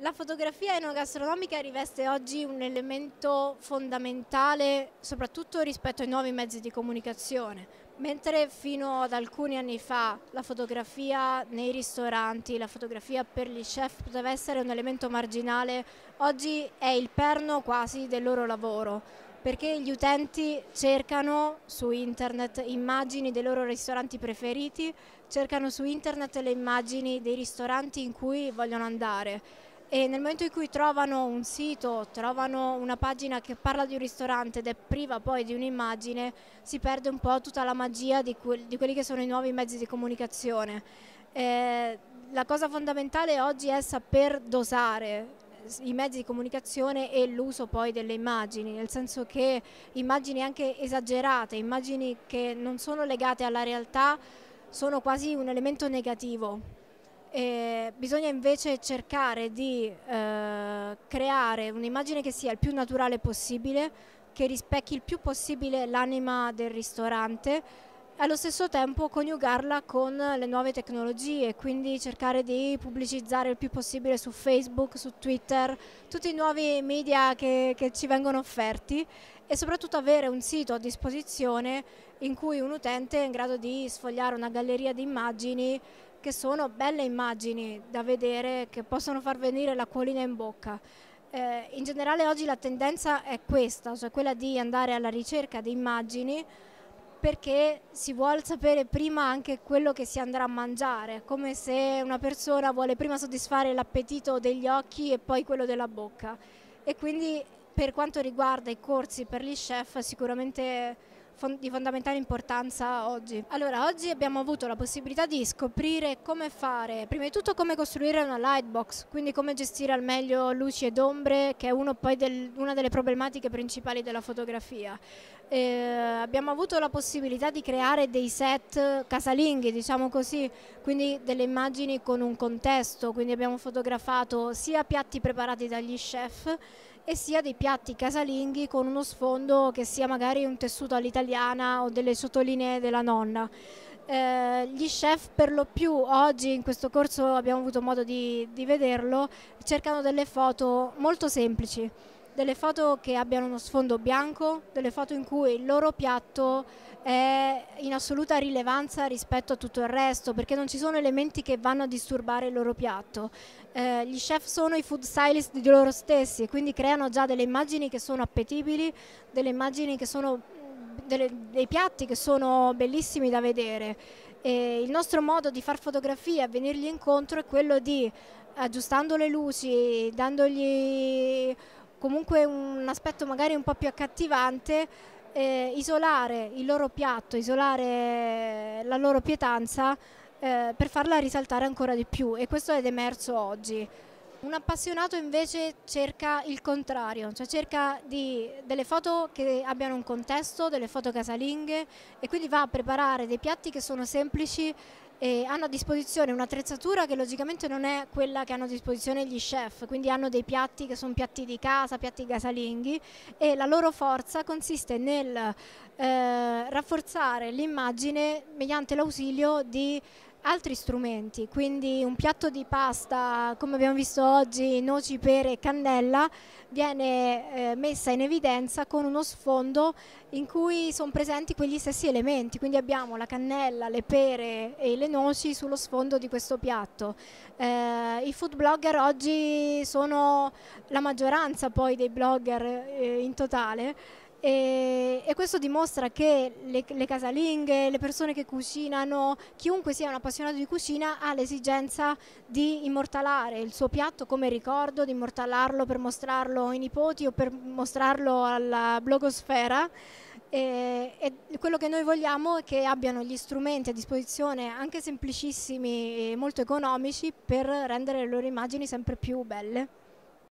La fotografia enogastronomica riveste oggi un elemento fondamentale soprattutto rispetto ai nuovi mezzi di comunicazione, mentre fino ad alcuni anni fa la fotografia nei ristoranti, la fotografia per gli chef poteva essere un elemento marginale, oggi è il perno quasi del loro lavoro perché gli utenti cercano su internet immagini dei loro ristoranti preferiti, cercano su internet le immagini dei ristoranti in cui vogliono andare e nel momento in cui trovano un sito, trovano una pagina che parla di un ristorante ed è priva poi di un'immagine, si perde un po' tutta la magia di, que di quelli che sono i nuovi mezzi di comunicazione. Eh, la cosa fondamentale oggi è saper dosare i mezzi di comunicazione e l'uso poi delle immagini, nel senso che immagini anche esagerate, immagini che non sono legate alla realtà, sono quasi un elemento negativo e bisogna invece cercare di eh, creare un'immagine che sia il più naturale possibile, che rispecchi il più possibile l'anima del ristorante, allo stesso tempo coniugarla con le nuove tecnologie, quindi cercare di pubblicizzare il più possibile su Facebook, su Twitter, tutti i nuovi media che, che ci vengono offerti e soprattutto avere un sito a disposizione in cui un utente è in grado di sfogliare una galleria di immagini che sono belle immagini da vedere, che possono far venire l'acquolina in bocca. Eh, in generale oggi la tendenza è questa, cioè quella di andare alla ricerca di immagini perché si vuole sapere prima anche quello che si andrà a mangiare, come se una persona vuole prima soddisfare l'appetito degli occhi e poi quello della bocca. E quindi per quanto riguarda i corsi per gli chef sicuramente di fondamentale importanza oggi. Allora, oggi abbiamo avuto la possibilità di scoprire come fare, prima di tutto come costruire una lightbox, quindi come gestire al meglio luci ed ombre, che è del, una delle problematiche principali della fotografia. Eh, abbiamo avuto la possibilità di creare dei set casalinghi, diciamo così, quindi delle immagini con un contesto, quindi abbiamo fotografato sia piatti preparati dagli chef e sia dei piatti casalinghi con uno sfondo che sia magari un tessuto all'italiana o delle sottolinee della nonna. Eh, gli chef per lo più oggi in questo corso abbiamo avuto modo di, di vederlo cercano delle foto molto semplici delle foto che abbiano uno sfondo bianco, delle foto in cui il loro piatto è in assoluta rilevanza rispetto a tutto il resto, perché non ci sono elementi che vanno a disturbare il loro piatto. Eh, gli chef sono i food stylist di loro stessi e quindi creano già delle immagini che sono appetibili, delle immagini che sono delle, dei piatti che sono bellissimi da vedere. E il nostro modo di far fotografia, venirgli incontro, è quello di aggiustando le luci, dandogli comunque un aspetto magari un po' più accattivante, eh, isolare il loro piatto, isolare la loro pietanza eh, per farla risaltare ancora di più e questo è emerso oggi. Un appassionato invece cerca il contrario, cioè cerca di, delle foto che abbiano un contesto, delle foto casalinghe e quindi va a preparare dei piatti che sono semplici e hanno a disposizione un'attrezzatura che logicamente non è quella che hanno a disposizione gli chef, quindi hanno dei piatti che sono piatti di casa, piatti casalinghi e la loro forza consiste nel eh, rafforzare l'immagine mediante l'ausilio di altri strumenti, quindi un piatto di pasta, come abbiamo visto oggi, noci, pere e cannella, viene eh, messa in evidenza con uno sfondo in cui sono presenti quegli stessi elementi, quindi abbiamo la cannella, le pere e le noci sullo sfondo di questo piatto. Eh, I food blogger oggi sono la maggioranza poi dei blogger eh, in totale. E e questo dimostra che le, le, casalinghe, le persone che cucinano, chiunque sia un appassionato di cucina ha l'esigenza di immortalare il suo piatto come ricordo, di immortalarlo per mostrarlo ai nipoti o per mostrarlo alla blogosfera. E, e, quello che noi vogliamo è che abbiano gli strumenti a disposizione, anche semplicissimi e molto economici, per rendere le loro immagini sempre più belle.